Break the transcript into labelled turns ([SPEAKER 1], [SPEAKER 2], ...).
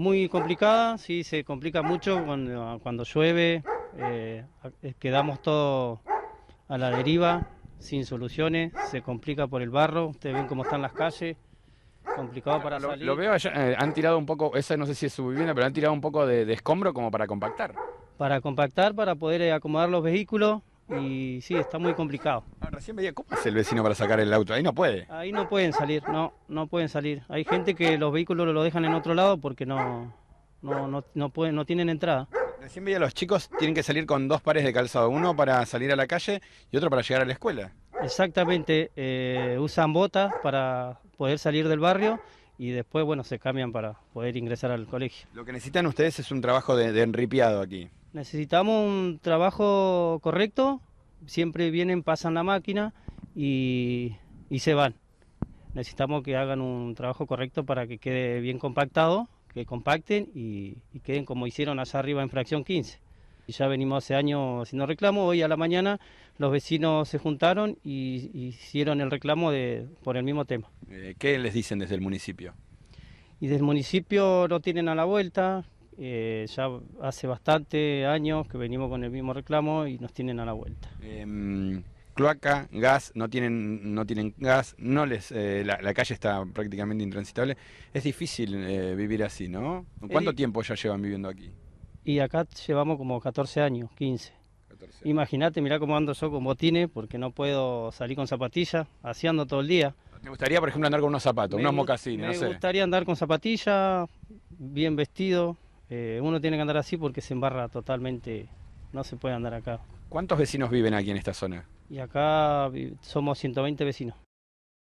[SPEAKER 1] muy complicada, sí, se complica mucho ah, cuando, llueve, eh, eh, quedamos todo a la deriva, sin soluciones, se complica por el barro, ustedes ven cómo están las calles, complicado para lo, salir. Lo veo
[SPEAKER 2] allá, eh, han tirado un poco, esa no sé si es su vivienda, pero han tirado un poco de, de escombro como para compactar.
[SPEAKER 1] Para compactar, para poder acomodar los vehículos, y sí, está muy complicado. Ah, recién cómo
[SPEAKER 2] hace el vecino para sacar el auto, ahí no puede.
[SPEAKER 1] Ahí no pueden salir, no, no pueden salir. Hay gente que los vehículos lo dejan en otro lado porque no, no, no, pueden, no tienen entrada.
[SPEAKER 2] Recién veía los chicos tienen que salir con dos pares de calzado, uno para salir a la calle y otro para llegar a la escuela.
[SPEAKER 1] Exactamente, eh, usan botas para poder salir del barrio y después, bueno, se cambian para poder ingresar al
[SPEAKER 2] colegio. Lo que necesitan ustedes es un trabajo de, de enripiado aquí.
[SPEAKER 1] Necesitamos un trabajo correcto, siempre vienen, pasan la máquina y, se van. Necesitamos que hagan un trabajo correcto para que quede bien compactado, que compacten y, queden como hicieron allá arriba en fracción 15 ya venimos hace años haciendo reclamo. Hoy a la mañana los vecinos se juntaron y hicieron el reclamo de, por el mismo tema.
[SPEAKER 2] Eh, ¿Qué les dicen desde el municipio?
[SPEAKER 1] Y desde el municipio lo tienen a la vuelta, eh, ya hace bastante años que venimos con el mismo reclamo y nos tienen a la vuelta.
[SPEAKER 2] Em, cloaca, gas, no tienen, no tienen gas, no les, eh, la, calle está prácticamente intransitable. Es difícil eh, vivir así, ¿no? ¿Cuánto tiempo ya llevan viviendo aquí?
[SPEAKER 1] Y acá llevamos como 14 años, 15. Imagínate, mirá cómo ando yo con botines, porque no puedo salir con zapatillas, así todo el día.
[SPEAKER 2] ¿Te gustaría, por ejemplo, andar con unos zapatos, unos mocasines? Me no sé.
[SPEAKER 1] gustaría andar con zapatillas, bien vestido, eh, uno tiene que andar así porque se embarra totalmente, no se puede andar acá.
[SPEAKER 2] ¿Cuántos vecinos viven aquí en esta zona?
[SPEAKER 1] Y acá somos 120 vecinos.